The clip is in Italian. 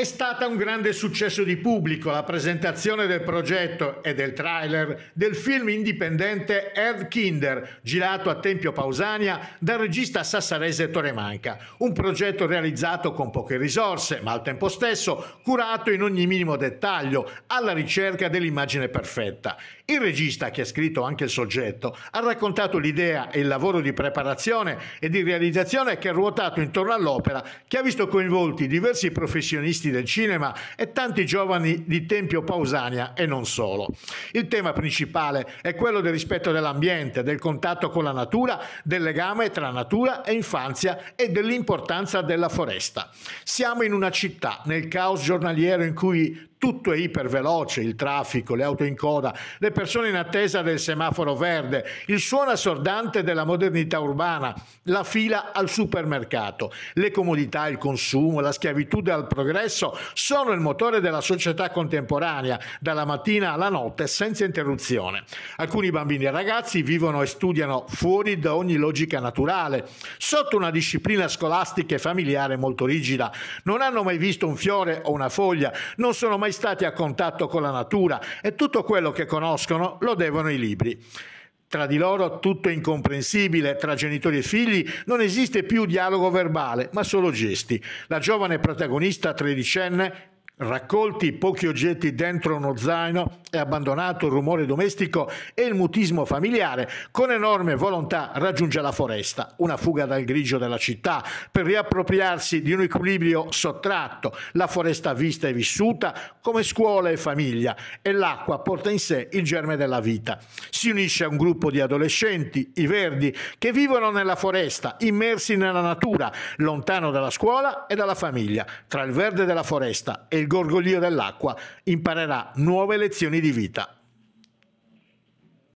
È stata un grande successo di pubblico la presentazione del progetto e del trailer del film indipendente Earth Kinder, girato a Tempio Pausania dal regista sassarese Tore Manca. Un progetto realizzato con poche risorse, ma al tempo stesso curato in ogni minimo dettaglio, alla ricerca dell'immagine perfetta. Il regista, che ha scritto anche il soggetto, ha raccontato l'idea e il lavoro di preparazione e di realizzazione che ha ruotato intorno all'opera, che ha visto coinvolti diversi professionisti artisti del cinema e tanti giovani di Tempio Pausania e non solo. Il tema principale è quello del rispetto dell'ambiente, del contatto con la natura, del legame tra natura e infanzia e dell'importanza della foresta. Siamo in una città, nel caos giornaliero in cui tutto è iperveloce, il traffico, le auto in coda, le persone in attesa del semaforo verde, il suono assordante della modernità urbana, la fila al supermercato, le comodità, il consumo, la schiavitù al progresso sono il motore della società contemporanea, dalla mattina alla notte senza interruzione. Alcuni bambini e ragazzi vivono e studiano fuori da ogni logica naturale, sotto una disciplina scolastica e familiare molto rigida. Non hanno mai visto un fiore o una foglia, non sono mai mai stati a contatto con la natura e tutto quello che conoscono lo devono i libri. Tra di loro tutto è incomprensibile, tra genitori e figli non esiste più dialogo verbale, ma solo gesti. La giovane protagonista tredicenne Raccolti pochi oggetti dentro uno zaino e abbandonato il rumore domestico e il mutismo familiare, con enorme volontà raggiunge la foresta, una fuga dal grigio della città, per riappropriarsi di un equilibrio sottratto, la foresta vista e vissuta come scuola e famiglia, e l'acqua porta in sé il germe della vita. Si unisce a un gruppo di adolescenti, i Verdi, che vivono nella foresta, immersi nella natura, lontano dalla scuola e dalla famiglia. Tra il verde della foresta e il gorgoglio dell'acqua imparerà nuove lezioni di vita.